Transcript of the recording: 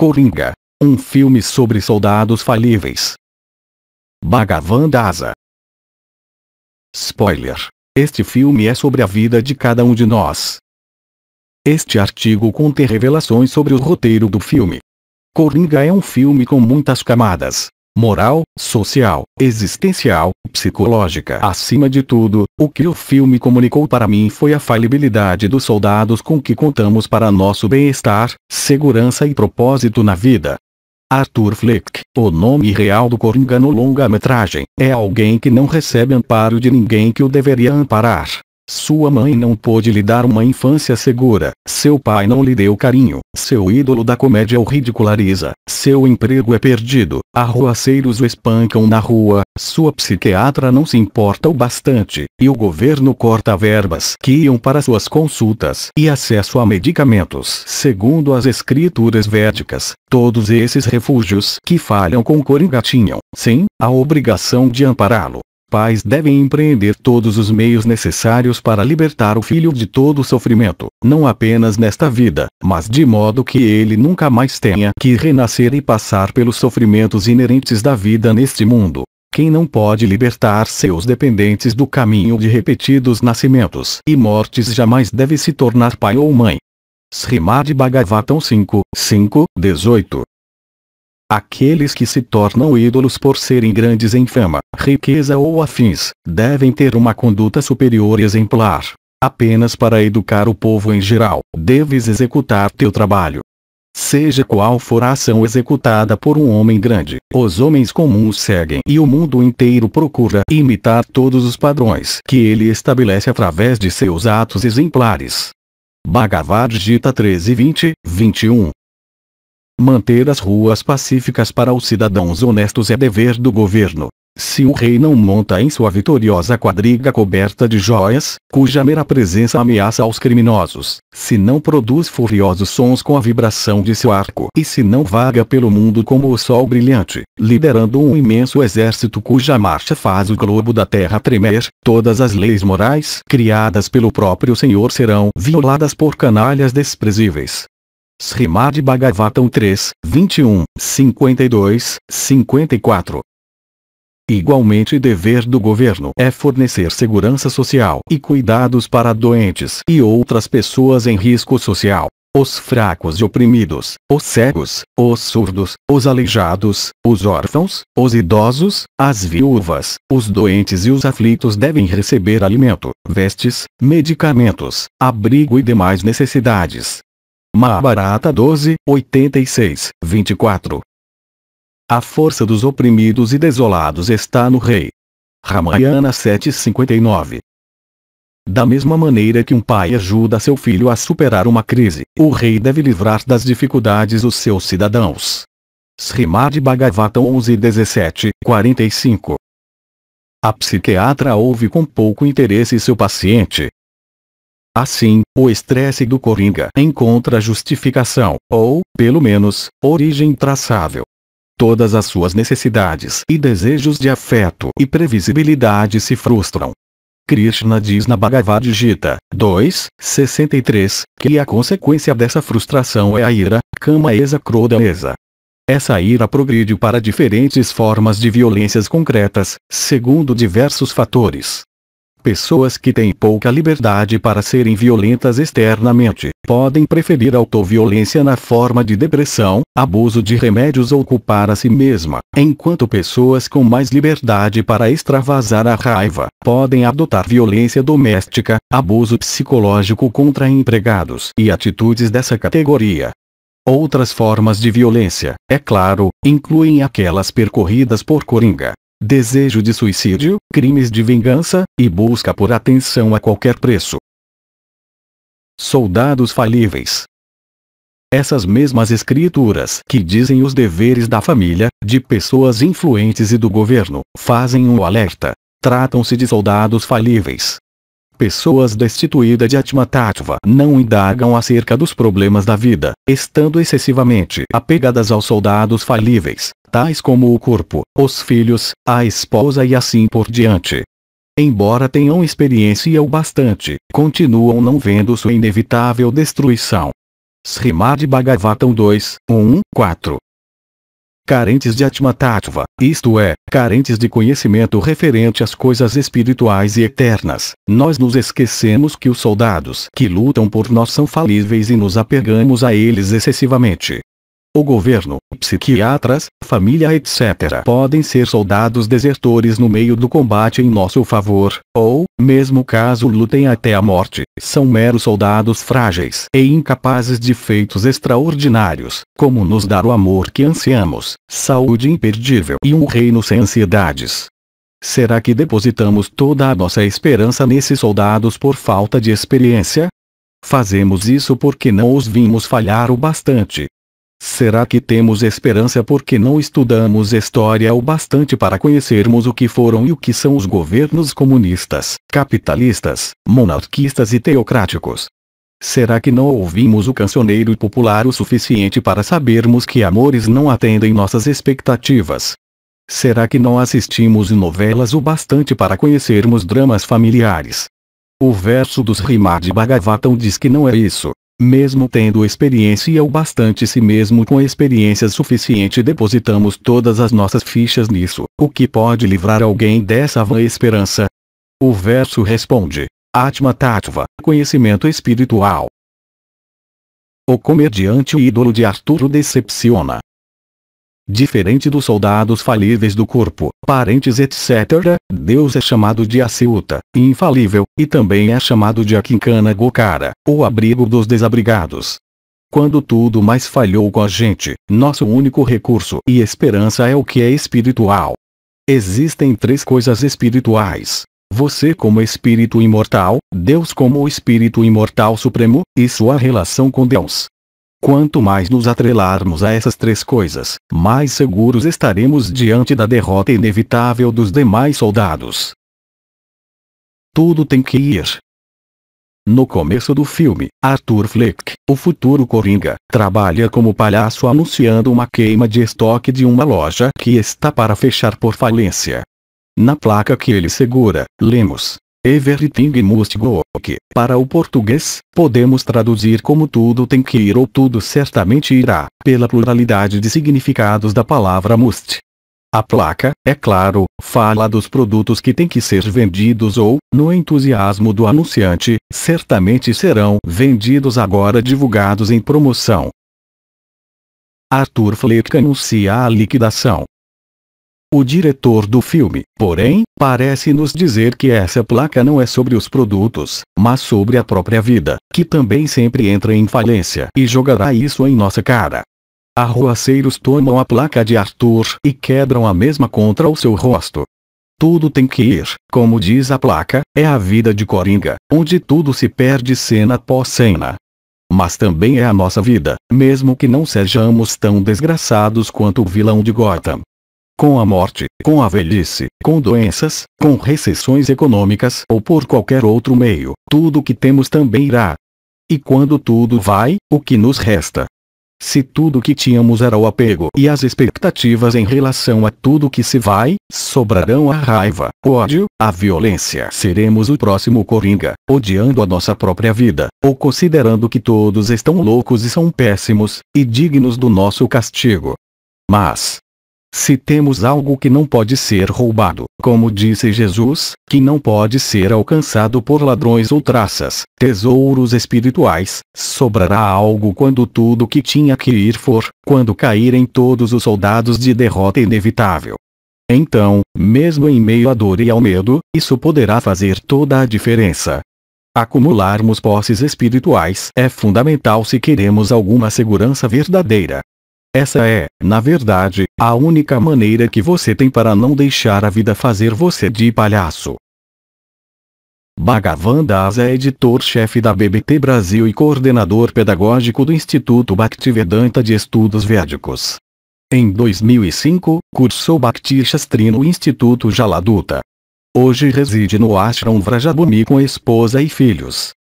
Coringa. Um filme sobre soldados falíveis. Bhagavan Dasa. Spoiler. Este filme é sobre a vida de cada um de nós. Este artigo contém revelações sobre o roteiro do filme. Coringa é um filme com muitas camadas, moral, social, existencial, psicológica. Acima de tudo, o que o filme comunicou para mim foi a falibilidade dos soldados com que contamos para nosso bem-estar, segurança e propósito na vida. Arthur Fleck, o nome real do Coringa no longa-metragem, é alguém que não recebe amparo de ninguém que o deveria amparar. Sua mãe não pôde lhe dar uma infância segura, seu pai não lhe deu carinho, seu ídolo da comédia o ridiculariza, seu emprego é perdido, arruaceiros o espancam na rua, sua psiquiatra não se importa o bastante, e o governo corta verbas que iam para suas consultas e acesso a medicamentos. Segundo as escrituras védicas, todos esses refúgios que falham com Coringa tinham, sim, a obrigação de ampará-lo, pais devem empreender todos os meios necessários para libertar o filho de todo sofrimento, não apenas nesta vida, mas de modo que ele nunca mais tenha que renascer e passar pelos sofrimentos inerentes da vida neste mundo. Quem não pode libertar seus dependentes do caminho de repetidos nascimentos e mortes jamais deve se tornar pai ou mãe. Srimad Bhagavatam 5, 5, 18 Aqueles que se tornam ídolos por serem grandes em fama, riqueza ou afins, devem ter uma conduta superior e exemplar. Apenas para educar o povo em geral, deves executar teu trabalho. Seja qual for a ação executada por um homem grande, os homens comuns seguem e o mundo inteiro procura imitar todos os padrões que ele estabelece através de seus atos exemplares. Bhagavad Gita 13 20, 21 Manter as ruas pacíficas para os cidadãos honestos é dever do governo. Se o rei não monta em sua vitoriosa quadriga coberta de joias, cuja mera presença ameaça aos criminosos, se não produz furiosos sons com a vibração de seu arco e se não vaga pelo mundo como o sol brilhante, liderando um imenso exército cuja marcha faz o globo da terra tremer, todas as leis morais criadas pelo próprio Senhor serão violadas por canalhas desprezíveis, Srimad Bhagavatam 3, 21, 52, 54. Igualmente dever do governo é fornecer segurança social e cuidados para doentes e outras pessoas em risco social, os fracos e oprimidos, os cegos, os surdos, os aleijados, os órfãos, os idosos, as viúvas, os doentes e os aflitos devem receber alimento, vestes, medicamentos, abrigo e demais necessidades, Mahabharata 12, 86, 24. A força dos oprimidos e desolados está no rei. Ramayana 7:59. Da mesma maneira que um pai ajuda seu filho a superar uma crise, o rei deve livrar das dificuldades os seus cidadãos. Srimad Bhagavatam 11 17, 45 A psiquiatra ouve com pouco interesse seu paciente, Assim, o estresse do Coringa encontra justificação, ou, pelo menos, origem traçável. Todas as suas necessidades e desejos de afeto e previsibilidade se frustram. Krishna diz na Bhagavad Gita 2:63 que a consequência dessa frustração é a ira, kama esa esa. Essa ira progride para diferentes formas de violências concretas, segundo diversos fatores. Pessoas que têm pouca liberdade para serem violentas externamente podem preferir autoviolência na forma de depressão, abuso de remédios ou culpar a si mesma, enquanto pessoas com mais liberdade para extravasar a raiva podem adotar violência doméstica, abuso psicológico contra empregados e atitudes dessa categoria. Outras formas de violência, é claro, incluem aquelas percorridas por Coringa, desejo de suicídio, crimes de vingança, e busca por atenção a qualquer preço. Soldados falíveis. Essas mesmas escrituras que dizem os deveres da família, de pessoas influentes e do governo, fazem um alerta. Tratam-se de soldados falíveis. Pessoas destituídas de Atmatattva não indagam acerca dos problemas da vida, estando excessivamente apegadas aos soldados falíveis, tais como o corpo, os filhos, a esposa e assim por diante. Embora tenham experiência o bastante, continuam não vendo sua inevitável destruição. Srimad Bhagavatam 2, 1, 4 carentes de atmatattva, isto é, carentes de conhecimento referente às coisas espirituais e eternas, nós nos esquecemos que os soldados que lutam por nós são falíveis e nos apegamos a eles excessivamente. O governo, psiquiatras, família etc. podem ser soldados desertores no meio do combate em nosso favor, ou, mesmo caso lutem até a morte, são meros soldados frágeis e incapazes de feitos extraordinários, como nos dar o amor que ansiamos, saúde imperdível e um reino sem ansiedades. Será que depositamos toda a nossa esperança nesses soldados por falta de experiência? Fazemos isso porque não os vimos falhar o bastante, Será que temos esperança porque não estudamos história o bastante para conhecermos o que foram e o que são os governos comunistas, capitalistas, monarquistas e teocráticos? Será que não ouvimos o cancioneiro popular o suficiente para sabermos que amores não atendem nossas expectativas? Será que não assistimos novelas o bastante para conhecermos dramas familiares? O verso dos de Bhagavatam diz que não é isso, mesmo tendo experiência ou bastante se si mesmo com experiência suficiente depositamos todas as nossas fichas nisso, o que pode livrar alguém dessa vã esperança? O verso responde, Atma Tattva, conhecimento espiritual. O comediante ídolo de Arturo decepciona. Diferente dos soldados falíveis do corpo, parentes etc., Deus é chamado de Asiuta, infalível, e também é chamado de Akinkana Gokara, ou abrigo dos desabrigados. Quando tudo mais falhou com a gente, nosso único recurso e esperança é o que é espiritual. Existem três coisas espirituais. Você como espírito imortal, Deus como o espírito imortal supremo, e sua relação com Deus. Quanto mais nos atrelarmos a essas três coisas, mais seguros estaremos diante da derrota inevitável dos demais soldados. Tudo tem que ir. No começo do filme, Arthur Fleck, o futuro Coringa, trabalha como palhaço anunciando uma queima de estoque de uma loja que está para fechar por falência. Na placa que ele segura, lemos: Everything must go, para o português, podemos traduzir como tudo tem que ir ou tudo certamente irá, pela pluralidade de significados da palavra must. A placa, é claro, fala dos produtos que têm que ser vendidos ou, no entusiasmo do anunciante, certamente serão vendidos agora divulgados em promoção. Arthur Fleck anuncia a liquidação. O diretor do filme, porém, parece nos dizer que essa placa não é sobre os produtos, mas sobre a própria vida, que também sempre entra em falência e jogará isso em nossa cara. Arruaceiros tomam a placa de Arthur e quebram a mesma contra o seu rosto. Tudo tem que ir, como diz a placa, é a vida de Coringa, onde tudo se perde cena após cena. Mas também é a nossa vida, mesmo que não sejamos tão desgraçados quanto o vilão de Gotham com a morte, com a velhice, com doenças, com recessões econômicas ou por qualquer outro meio, tudo que temos também irá. E quando tudo vai, o que nos resta? Se tudo o que tínhamos era o apego e as expectativas em relação a tudo que se vai, sobrarão a raiva, o ódio, a violência. Seremos o próximo coringa, odiando a nossa própria vida, ou considerando que todos estão loucos e são péssimos, e dignos do nosso castigo. Mas, se temos algo que não pode ser roubado, como disse Jesus, que não pode ser alcançado por ladrões ou traças, tesouros espirituais, sobrará algo quando tudo que tinha que ir for, quando caírem todos os soldados de derrota inevitável. Então, mesmo em meio à dor e ao medo, isso poderá fazer toda a diferença. Acumularmos posses espirituais é fundamental se queremos alguma segurança verdadeira. Essa é, na verdade, a única maneira que você tem para não deixar a vida fazer você de palhaço. Bhagavan Das é editor-chefe da BBT Brasil e coordenador pedagógico do Instituto Bhaktivedanta de Estudos Védicos. Em 2005, cursou Bhakti Shastri no Instituto Jaladuta. Hoje reside no Ashram Vrajabhumi com esposa e filhos.